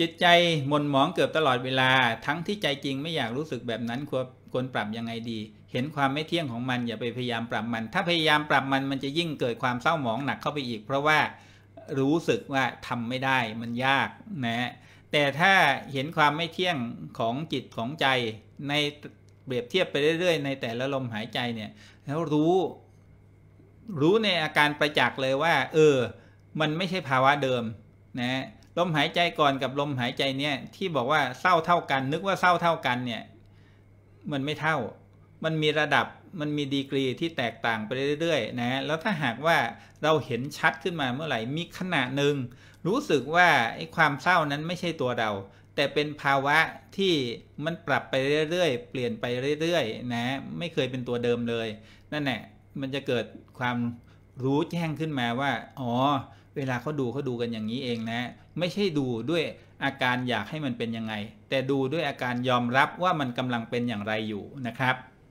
จิตใจหม่นหมองเกือบตลอดเวลา ทั้งที่ใจจริงไม่อยากรู้สึกแบบนั้นควรควรปรับยังไงดี เห็นความไม่เที่ยงของมันอย่าไปพยายามปรับมัน ถ้าพยายามปรับมัน มันจะยิ่งเกิดความเศร้าหมองหนักเข้าไปอีก เพราะว่ารู้สึกว่าทำไม่ได้มันยาก นะ แต่ถ้าเห็นความไม่เที่ยงของจิตของใจ ในเปรียบเทียบไปเรื่อยๆ ในแต่ละลมหายใจ เนี่ย แล้วรู้รู้ในอาการประจักษ์เลยว่า เออ มันไม่ใช่ภาวะเดิมนะลมหายใจก่อนกับลมหายใจเนี่ยที่บอกว่าเศร้าเท่ากัน นึกว่าเศร้าเท่ากันเนี่ย มันไม่เท่า มันมีระดับมันมีดีกรีที่แตกต่างไปเรื่อย ๆ นะแล้วถ้าหากว่าเราเห็นชัดขึ้นมาเมื่อไหร่มีขณะหนึ่งรู้สึกว่าไอ้ความเศร้านั้นไม่ใช่ตัวเราแต่เป็นภาวะที่มันปรับไปเรื่อยๆ เปลี่ยนไปเรื่อย ๆ นะ ไม่เคยเป็นตัวเดิมเลยนั่นแหละมันจะเกิดความรู้แจ้งขึ้นมาว่าอ๋อเวลาเขาดูเขาดูกันอย่างนี้เองนะ ไม่ใช่ดูด้วยอาการอยากให้มันเป็นยังไง แต่ดูด้วยอาการยอมรับว่ามันกำลังเป็นอย่างไรอยู่นะครับ